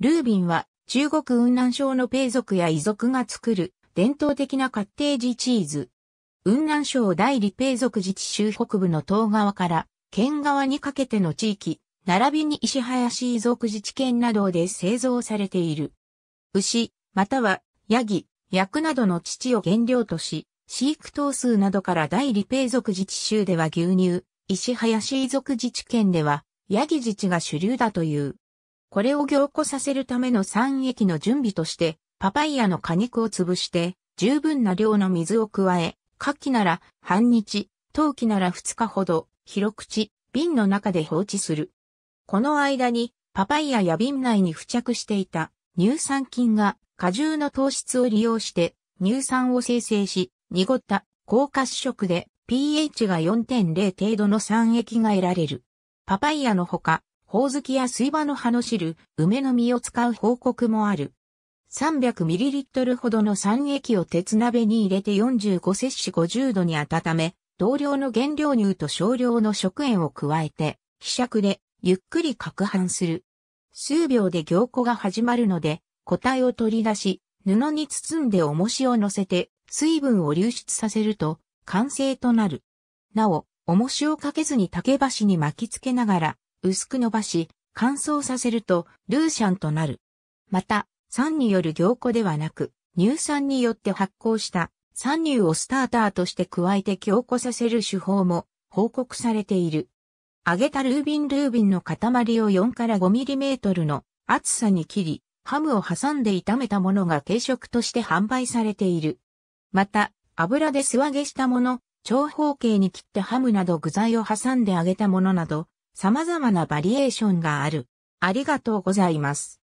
ルービンは中国雲南省のペイ族や遺族が作る伝統的なカッテージチーズ。雲南省大理ペイ族自治州北部の東側から県側にかけての地域、並びに石林遺族自治県などで製造されている。牛、またはヤギ、薬などの乳を原料とし、飼育頭数などから大理ペイ族自治州では牛乳、石林遺族自治県ではヤギ自治が主流だという。これを凝固させるための酸液の準備として、パパイヤの果肉を潰して、十分な量の水を加え、夏季なら半日、冬季なら2日ほど、広口、瓶の中で放置する。この間に、パパイヤや瓶内に付着していた乳酸菌が果汁の糖質を利用して乳酸を生成し、濁った高褐色で pH が4.0程度の酸液が得られる。パパイヤのほか、ほおずきや水場の葉の汁、梅の実を使う報告もある。300ml ほどの酸液を鉄鍋に入れて45摂氏50度に温め、同量の原料乳と少量の食塩を加えて、希釈でゆっくり攪拌する。数秒で凝固が始まるので、固体を取り出し、布に包んで重しを乗せて、水分を流出させると、完成となる。なお、重しをかけずに竹箸に巻きつけながら、薄く伸ばし、乾燥させると、ルーシャンとなる。また、酸による凝固ではなく、乳酸によって発酵した酸乳をスターターとして加えて強固させる手法も報告されている。揚げたルービンルービンの塊を4から5トルの厚さに切り、ハムを挟んで炒めたものが軽食として販売されている。また、油で素揚げしたもの、長方形に切ったハムなど具材を挟んで揚げたものなど、様々なバリエーションがある。ありがとうございます。